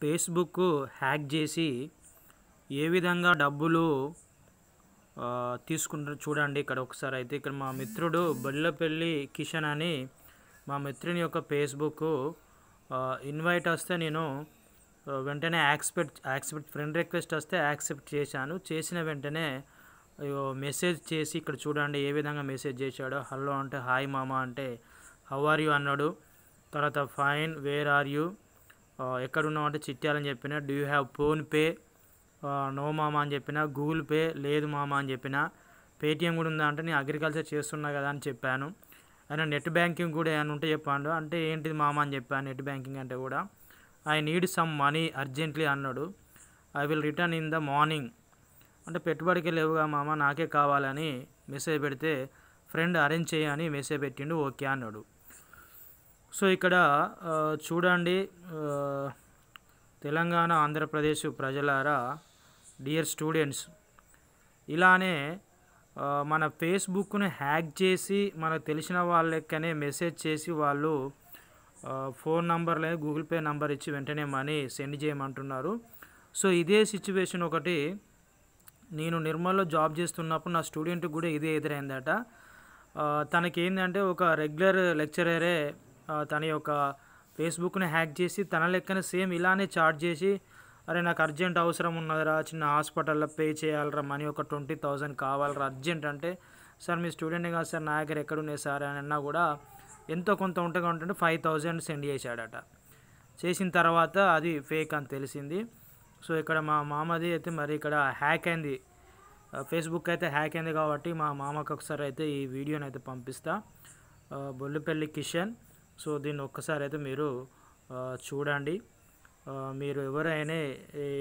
Facebook hack చేసి ఏ విధంగా డబ్బులు తీసుకుంటారు చూడండి ఇక్కడ ఒకసారి అయితే ఇక్కడ మా మిత్రుడు బొల్లపల్లి కిషన్ అని మా మిత్రుని యొక్క ఫేస్బుక్ ఇన్వైట్ వస్తే నేను వెంటనే యాక్సెప్ట్ యాక్సెప్ట్ ఫ్రెండ్ రిక్వెస్ట్ వస్తే యాక్సెప్ట్ చేశాను చేసిన వెంటనే మెసేజ్ చేసి ఇక్కడ చూడండి ఏ విధంగా మెసేజ్ చేశాడో హలో అంటే హాయ్ మామ అంటే హౌ ఆర్ యూ అన్నాడు తర్వాత ఫైన్ వేర్ ఆర్ యూ ఎక్కడున్నావు అంటే చిట్యాలని చెప్పిన do you have PhonePe no మామా అని చెప్పిన గూగుల్ పే లేదు మామా అని చెప్పిన పేటిఎం కూడా ఉందా అంటే నేను అగ్రికల్చర్ చేస్తున్నా కదా అని చెప్పాను ఆయన నెట్ బ్యాంకింగ్ కూడా ఏమైనా ఉంటే చెప్పాడు అంటే ఏంటిది మామా అని చెప్పాను నెట్ బ్యాంకింగ్ అంటే కూడా ఐ నీడ్ సమ్ మనీ అర్జెంట్లీ అన్నాడు I will return in the morning అంటే పెట్టుబడికి లేవుగా మామ నాకే కావాలని మెసేజ్ పెడితే ఫ్రెండ్ అరేంజ్ చేయని మెసేజ్ పెట్టిండు ఓకే అన్నాడు సో ఇక్కడ చూడండి తెలంగాణ ఆంధ్రప్రదేశ్ ప్రజలారా డియర్ స్టూడెంట్స్ ఇలానే మన ఫేస్బుక్ను హ్యాక్ చేసి మనకు తెలిసిన వాళ్ళకనే మెసేజ్ చేసి వాళ్ళు ఫోన్ నంబర్లే గూగుల్ పే నంబర్ ఇచ్చి వెంటనే మనీ సెండ్ చేయమంటున్నారు సో ఇదే సిచ్యువేషన్ ఒకటి నేను నిర్మల్లో జాబ్ చేస్తున్నప్పుడు నా స్టూడెంట్కి కూడా ఇదే ఎదురైందట తనకేందంటే ఒక రెగ్యులర్ లెక్చరరే తన యొక్క ఫేస్బుక్ని హ్యాక్ చేసి తన లెక్కన సేమ్ ఇలానే చార్జ్ చేసి అరే నాకు అర్జెంట్ అవసరం ఉన్నదిరా చిన్న హాస్పిటల్లో పే చేయాలరా మనీ ఒక ట్వంటీ థౌజండ్ కావాలరా అర్జెంట్ అంటే సార్ మీ స్టూడెంట్ని కాదు సార్ నా దగ్గర ఎక్కడున్నాయి సార్ అని అన్నా కూడా ఎంతో కొంత ఉంటగా ఉంటుంటే ఫైవ్ థౌజండ్ సెండ్ చేశాడట చేసిన తర్వాత అది ఫేక్ అని తెలిసింది సో ఇక్కడ మా మామది అయితే మరి ఇక్కడ హ్యాక్ అయింది ఫేస్బుక్ అయితే హ్యాక్ అయింది కాబట్టి మా మామకు ఒకసారి అయితే ఈ వీడియోని అయితే పంపిస్తా బొల్లుపల్లి కిషన్ సో దీన్ని ఒక్కసారి అయితే మీరు చూడండి మీరు ఎవరైనా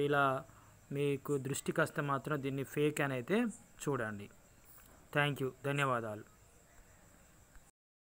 ఇలా మీకు దృష్టికి వస్తే మాత్రం దీన్ని ఫేక్ అని అయితే చూడండి థ్యాంక్ యూ ధన్యవాదాలు